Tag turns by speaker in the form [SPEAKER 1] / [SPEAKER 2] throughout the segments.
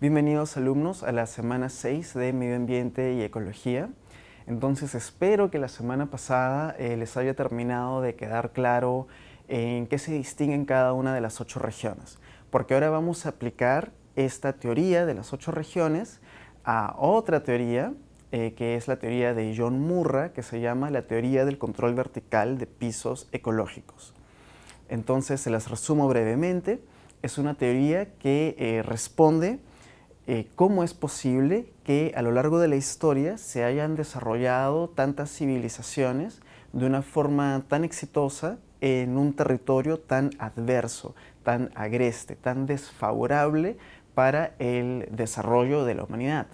[SPEAKER 1] Bienvenidos alumnos a la semana 6 de Medio Ambiente y Ecología. Entonces espero que la semana pasada eh, les haya terminado de quedar claro en qué se distinguen cada una de las ocho regiones, porque ahora vamos a aplicar esta teoría de las ocho regiones a otra teoría eh, que es la teoría de John Murra, que se llama la teoría del control vertical de pisos ecológicos. Entonces se las resumo brevemente. Es una teoría que eh, responde eh, cómo es posible que a lo largo de la historia se hayan desarrollado tantas civilizaciones de una forma tan exitosa en un territorio tan adverso, tan agreste, tan desfavorable para el desarrollo de la humanidad.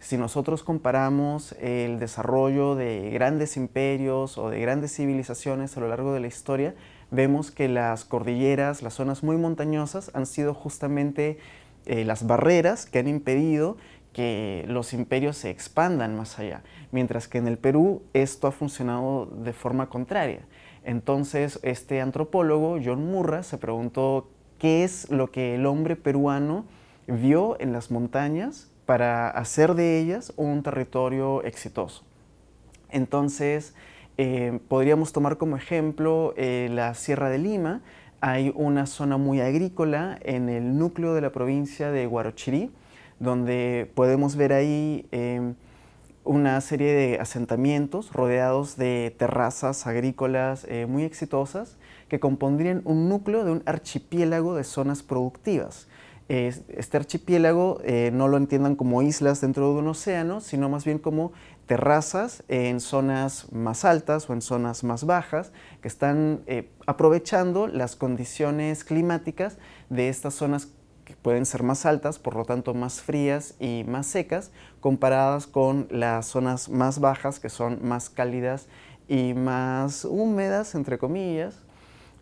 [SPEAKER 1] Si nosotros comparamos el desarrollo de grandes imperios o de grandes civilizaciones a lo largo de la historia, vemos que las cordilleras, las zonas muy montañosas, han sido justamente eh, las barreras que han impedido que los imperios se expandan más allá, mientras que en el Perú esto ha funcionado de forma contraria. Entonces, este antropólogo, John Murra, se preguntó qué es lo que el hombre peruano vio en las montañas para hacer de ellas un territorio exitoso. Entonces, eh, podríamos tomar como ejemplo eh, la Sierra de Lima, hay una zona muy agrícola en el núcleo de la provincia de Guarochirí, donde podemos ver ahí em, una serie de asentamientos rodeados de terrazas agrícolas eh, muy exitosas que compondrían un núcleo de un archipiélago de zonas productivas este archipiélago eh, no lo entiendan como islas dentro de un océano, sino más bien como terrazas en zonas más altas o en zonas más bajas, que están eh, aprovechando las condiciones climáticas de estas zonas que pueden ser más altas, por lo tanto más frías y más secas, comparadas con las zonas más bajas que son más cálidas y más húmedas, entre comillas.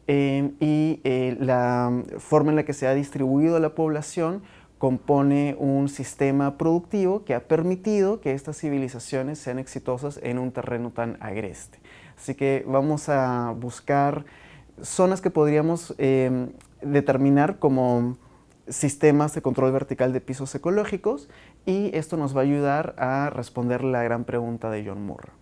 [SPEAKER 1] Em, y eh, la mm, forma en la que se ha distribuido la población compone un sistema productivo que ha permitido que estas civilizaciones sean exitosas en un terreno tan agreste. Así que vamos a buscar zonas que podríamos em, determinar como sistemas de control vertical de pisos ecológicos y esto nos va a ayudar a responder la gran pregunta de John Murra.